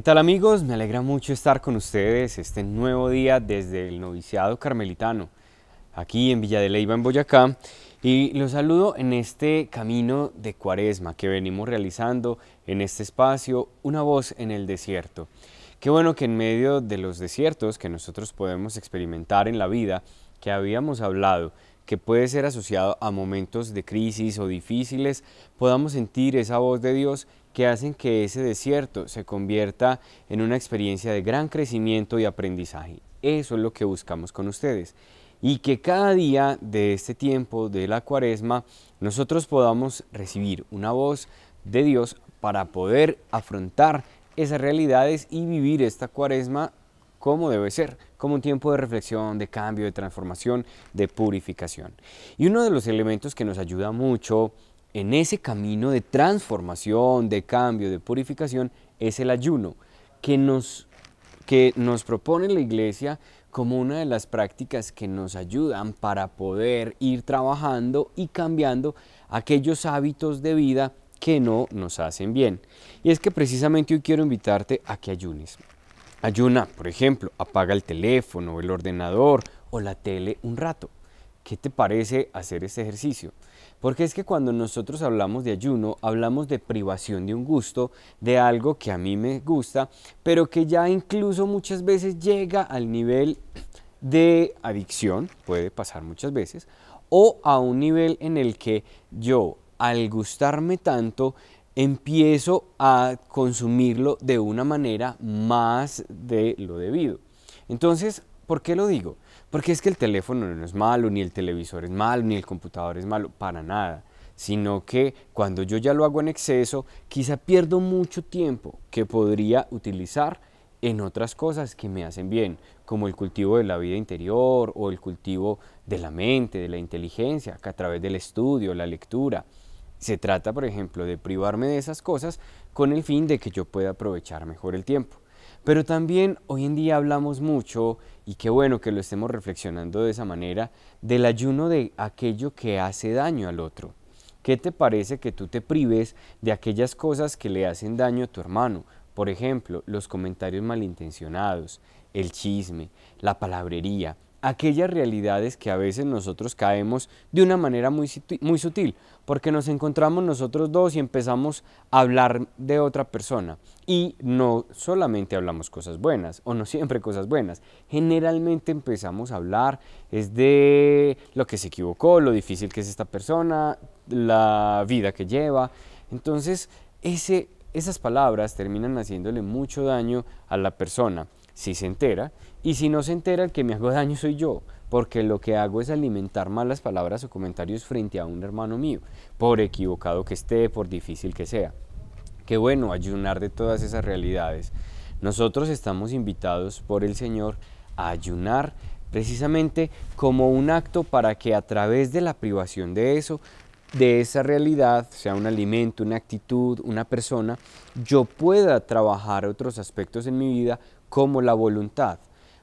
¿Qué tal amigos? Me alegra mucho estar con ustedes este nuevo día desde el noviciado carmelitano, aquí en Villa de Leyva, en Boyacá, y los saludo en este camino de cuaresma que venimos realizando en este espacio, Una voz en el desierto. Qué bueno que en medio de los desiertos que nosotros podemos experimentar en la vida, que habíamos hablado, que puede ser asociado a momentos de crisis o difíciles, podamos sentir esa voz de Dios que hacen que ese desierto se convierta en una experiencia de gran crecimiento y aprendizaje. Eso es lo que buscamos con ustedes. Y que cada día de este tiempo de la cuaresma nosotros podamos recibir una voz de Dios para poder afrontar esas realidades y vivir esta cuaresma como debe ser, como un tiempo de reflexión, de cambio, de transformación, de purificación. Y uno de los elementos que nos ayuda mucho en ese camino de transformación, de cambio, de purificación, es el ayuno, que nos, que nos propone la iglesia como una de las prácticas que nos ayudan para poder ir trabajando y cambiando aquellos hábitos de vida que no nos hacen bien. Y es que precisamente hoy quiero invitarte a que ayunes. Ayuna, por ejemplo, apaga el teléfono, el ordenador o la tele un rato. ¿qué te parece hacer este ejercicio? Porque es que cuando nosotros hablamos de ayuno, hablamos de privación de un gusto, de algo que a mí me gusta, pero que ya incluso muchas veces llega al nivel de adicción, puede pasar muchas veces, o a un nivel en el que yo, al gustarme tanto, empiezo a consumirlo de una manera más de lo debido. Entonces, ¿por qué lo digo? Porque es que el teléfono no es malo, ni el televisor es malo, ni el computador es malo, para nada. Sino que cuando yo ya lo hago en exceso, quizá pierdo mucho tiempo que podría utilizar en otras cosas que me hacen bien, como el cultivo de la vida interior o el cultivo de la mente, de la inteligencia, que a través del estudio, la lectura. Se trata, por ejemplo, de privarme de esas cosas con el fin de que yo pueda aprovechar mejor el tiempo. Pero también hoy en día hablamos mucho, y qué bueno que lo estemos reflexionando de esa manera, del ayuno de aquello que hace daño al otro. ¿Qué te parece que tú te prives de aquellas cosas que le hacen daño a tu hermano? Por ejemplo, los comentarios malintencionados, el chisme, la palabrería, aquellas realidades que a veces nosotros caemos de una manera muy, muy sutil, porque nos encontramos nosotros dos y empezamos a hablar de otra persona. Y no solamente hablamos cosas buenas, o no siempre cosas buenas, generalmente empezamos a hablar es de lo que se equivocó, lo difícil que es esta persona, la vida que lleva. Entonces, esas palabras terminan haciéndole mucho daño a la persona si se entera, y si no se entera, el que me hago daño soy yo, porque lo que hago es alimentar malas palabras o comentarios frente a un hermano mío, por equivocado que esté, por difícil que sea. Qué bueno ayunar de todas esas realidades. Nosotros estamos invitados por el Señor a ayunar precisamente como un acto para que a través de la privación de eso, de esa realidad, sea un alimento, una actitud, una persona, yo pueda trabajar otros aspectos en mi vida como la voluntad.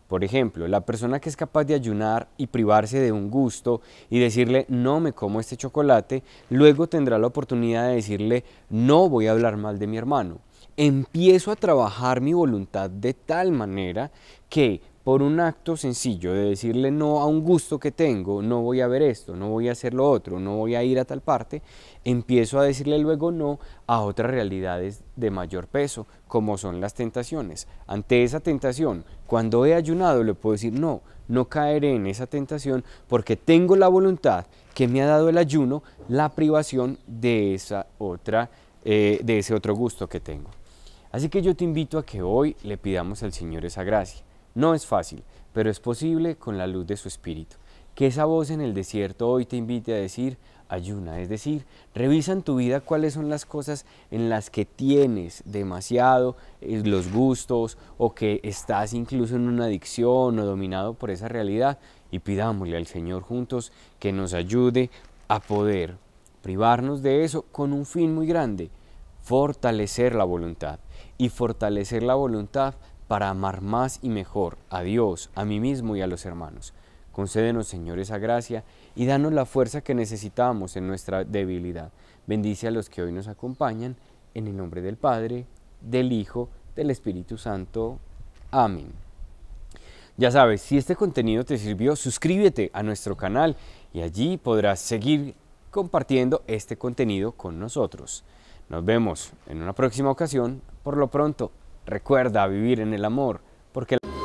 Por ejemplo, la persona que es capaz de ayunar y privarse de un gusto y decirle no me como este chocolate, luego tendrá la oportunidad de decirle no voy a hablar mal de mi hermano. Empiezo a trabajar mi voluntad de tal manera que por un acto sencillo de decirle no a un gusto que tengo, no voy a ver esto, no voy a hacer lo otro, no voy a ir a tal parte, empiezo a decirle luego no a otras realidades de mayor peso, como son las tentaciones. Ante esa tentación, cuando he ayunado, le puedo decir no, no caeré en esa tentación porque tengo la voluntad que me ha dado el ayuno, la privación de, esa otra, eh, de ese otro gusto que tengo. Así que yo te invito a que hoy le pidamos al Señor esa gracia no es fácil, pero es posible con la luz de su espíritu. Que esa voz en el desierto hoy te invite a decir, ayuna, es decir, revisa en tu vida cuáles son las cosas en las que tienes demasiado, eh, los gustos o que estás incluso en una adicción o dominado por esa realidad y pidámosle al Señor juntos que nos ayude a poder privarnos de eso con un fin muy grande, fortalecer la voluntad. Y fortalecer la voluntad para amar más y mejor a Dios, a mí mismo y a los hermanos. Concédenos, Señor, esa gracia y danos la fuerza que necesitamos en nuestra debilidad. Bendice a los que hoy nos acompañan, en el nombre del Padre, del Hijo, del Espíritu Santo. Amén. Ya sabes, si este contenido te sirvió, suscríbete a nuestro canal y allí podrás seguir compartiendo este contenido con nosotros. Nos vemos en una próxima ocasión. Por lo pronto, Recuerda vivir en el amor, porque... el